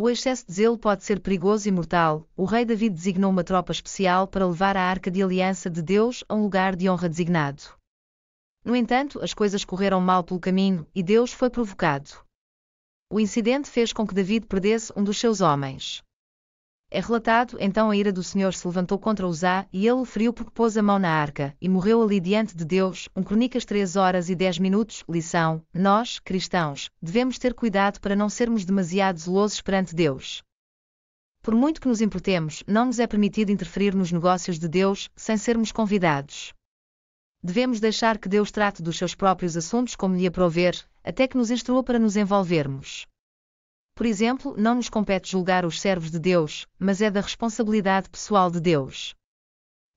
O excesso de zelo pode ser perigoso e mortal. O rei David designou uma tropa especial para levar a arca de aliança de Deus a um lugar de honra designado. No entanto, as coisas correram mal pelo caminho e Deus foi provocado. O incidente fez com que David perdesse um dos seus homens. É relatado, então a ira do Senhor se levantou contra Uzá, e ele o feriu porque pôs a mão na arca, e morreu ali diante de Deus. 1 Crônicas 3 horas e 10 minutos. Lição: Nós, cristãos, devemos ter cuidado para não sermos demasiado zelosos perante Deus. Por muito que nos importemos, não nos é permitido interferir nos negócios de Deus, sem sermos convidados. Devemos deixar que Deus trate dos seus próprios assuntos como lhe aprover, até que nos instrua para nos envolvermos. Por exemplo, não nos compete julgar os servos de Deus, mas é da responsabilidade pessoal de Deus.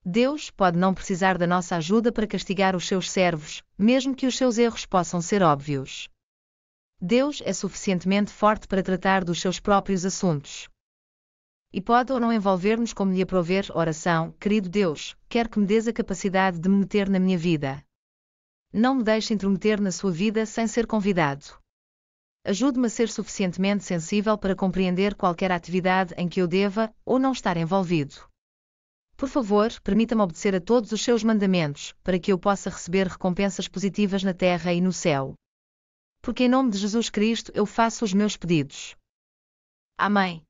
Deus pode não precisar da nossa ajuda para castigar os seus servos, mesmo que os seus erros possam ser óbvios. Deus é suficientemente forte para tratar dos seus próprios assuntos. E pode ou não envolver-nos como lhe aprover oração, querido Deus, quer que me dês a capacidade de me meter na minha vida. Não me deixe intrometer na sua vida sem ser convidado. Ajude-me a ser suficientemente sensível para compreender qualquer atividade em que eu deva ou não estar envolvido. Por favor, permita-me obedecer a todos os seus mandamentos, para que eu possa receber recompensas positivas na terra e no céu. Porque em nome de Jesus Cristo eu faço os meus pedidos. Amém.